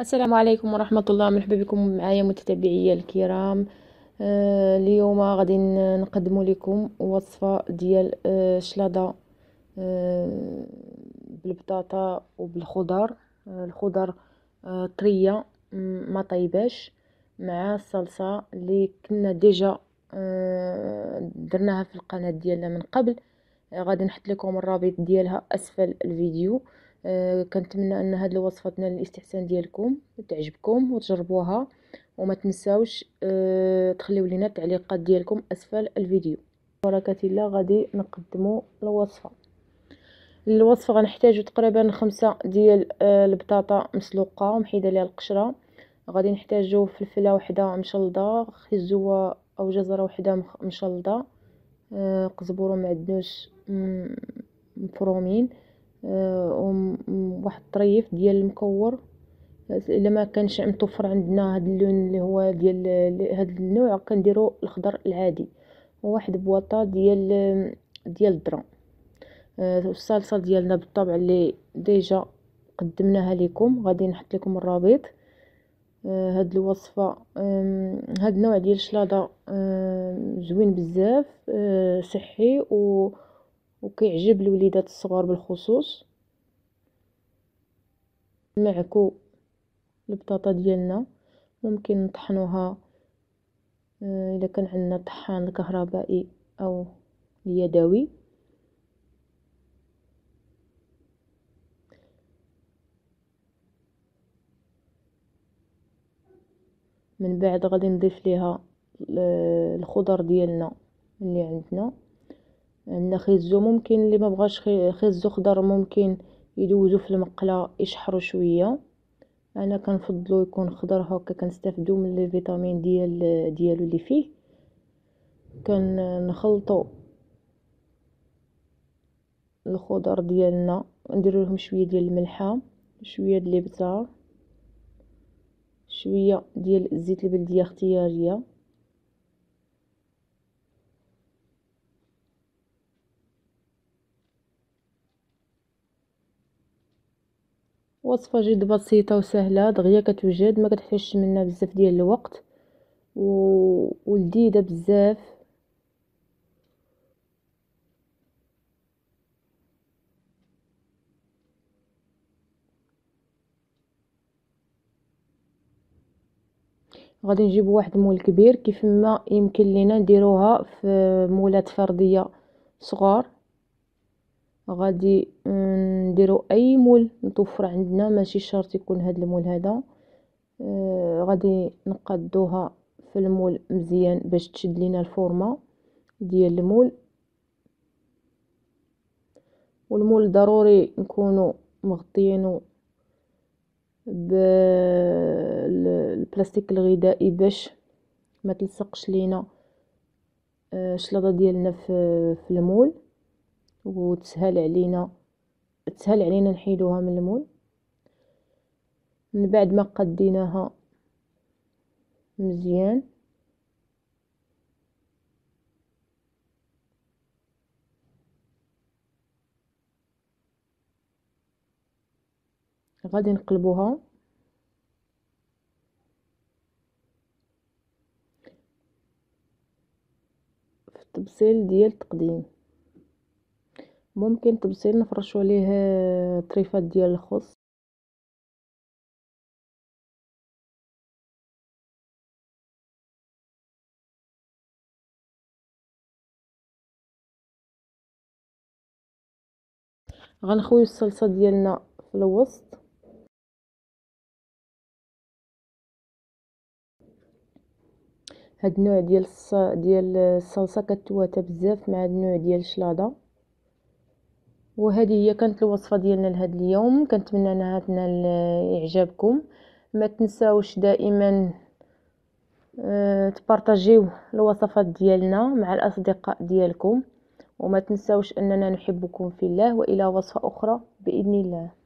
السلام عليكم ورحمة الله مرحبا بكم معايا متتبعي الكرام آه اليوم غادي نقدم لكم وصفة ديال آه شلاضة آه بالبطاطا وبالخضر آه، الخضر آه، طرية ما طيباش مع الصلصة اللي كنا ديجا آه درناها في القناة ديالنا من قبل آه، غادي نحط لكم الرابط ديالها اسفل الفيديو آه آه، كنتمنى ان هاد الوصفه تنال الاستحسان ديالكم تعجبكم وتجربوها وما تنساوش آه، تخليو لينا التعليقات ديالكم اسفل الفيديو بركه الله غادي نقدموا الوصفه الوصفه غنحتاجو تقريبا خمسة ديال آه، البطاطا مسلوقه ومحيده ليها القشره غادي نحتاجو فلفله وحده مشلضه خزوه او جزره وحده مشلضه قزبور ومعدنوس مفرومين واحد الطريف ديال المكور الا ما كانش متوفر عندنا هذا اللون اللي هو ديال هذا النوع كنديروا الخضر العادي وواحد بواطه ديال ديال الذره آه، الصلصه ديالنا بالطبع اللي ديجا قدمناها لكم غادي نحط لكم الرابط آه، هاد الوصفه هاد النوع ديال الشلاضه زوين بزاف آه، صحي و وكيعجب الوليدات الصغار بالخصوص معكو البطاطا ديالنا ممكن نطحنوها آه، الا كان عندنا طحان كهربائي او يدوي من بعد غادي نضيف ليها الخضر ديالنا اللي عندنا عندنا خيزو ممكن اللي ما بغاش خيزو خضر ممكن يدوزو في المقله يشحروا شويه انا كنفضلو يكون خضر هكا كنستافدو من الفيتامين ديال ديالو اللي فيه كنخلطو الخضر ديالنا نديرو لهم شويه ديال الملحه شويه ديال البزار شويه ديال الزيت البلديه اختياريه وصفه جد بسيطه وسهله دغيا كتوجد ما كتحتاجش منها بزاف ديال الوقت و ولذيذه بزاف غادي نجيب واحد مول كبير كيفما يمكن لينا نديروها في مولات فرديه صغار غادي آه، نديرو اي مول متوفر عندنا ماشي شرط يكون هذا المول هذا آه، غادي نقادوها في المول مزيان باش تشد لينا الفورمه ديال المول والمول ضروري نكونوا مغطيينو بالبلاستيك الغذائي باش ما تلصقش لينا آه، الشلاضه ديالنا في المول وتسهل علينا تسهل علينا نحيدوها من المول من بعد ما قديناها مزيان غادي نقلبوها في التبصيل ديال التقديم ممكن طبسيل نفرشو عليه طريفات ديال الخص غنخويو الصلصه ديالنا في الوسط هاد النوع ديال الص... ديال الصلصه كتواتى بزاف مع هاد النوع ديال الشلاضه وهذه هي كانت الوصفه ديالنا لهذا اليوم كنتمنى انها تنال اعجابكم ما تنساوش دائما آه، تبارطاجيو الوصفات ديالنا مع الاصدقاء ديالكم وما تنساوش اننا نحبكم في الله والى وصفه اخرى باذن الله